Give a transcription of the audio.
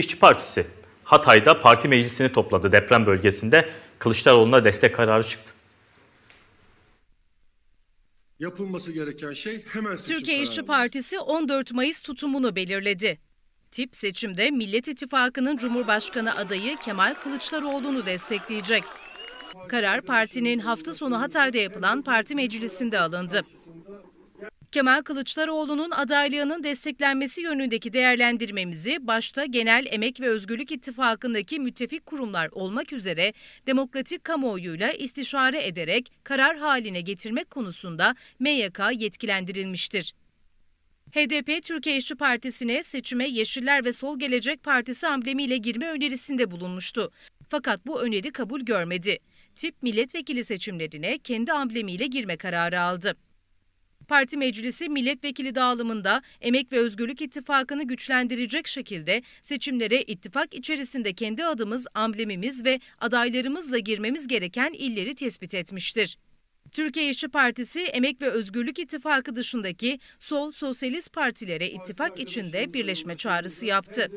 İşçi Partisi Hatay'da parti meclisini topladı deprem bölgesinde. Kılıçdaroğlu'na destek kararı çıktı. Yapılması gereken şey hemen seçim Türkiye kararı. İşçi Partisi 14 Mayıs tutumunu belirledi. Tip seçimde Millet İttifakı'nın Cumhurbaşkanı adayı Kemal Kılıçdaroğlu'nu destekleyecek. Karar partinin hafta sonu Hatay'da yapılan parti meclisinde alındı. Kemal Kılıçdaroğlu'nun adaylığının desteklenmesi yönündeki değerlendirmemizi başta Genel Emek ve Özgürlük İttifakı'ndaki müttefik kurumlar olmak üzere demokratik kamuoyuyla istişare ederek karar haline getirmek konusunda MYK yetkilendirilmiştir. HDP Türkiye İşçi Partisi'ne seçime Yeşiller ve Sol Gelecek Partisi amblemiyle girme önerisinde bulunmuştu. Fakat bu öneri kabul görmedi. Tip milletvekili seçimlerine kendi amblemiyle girme kararı aldı. Parti meclisi milletvekili dağılımında Emek ve Özgürlük İttifakı'nı güçlendirecek şekilde seçimlere ittifak içerisinde kendi adımız, amblemimiz ve adaylarımızla girmemiz gereken illeri tespit etmiştir. Türkiye İşçi Partisi, Emek ve Özgürlük İttifakı dışındaki sol sosyalist partilere ittifak içinde birleşme çağrısı yaptı.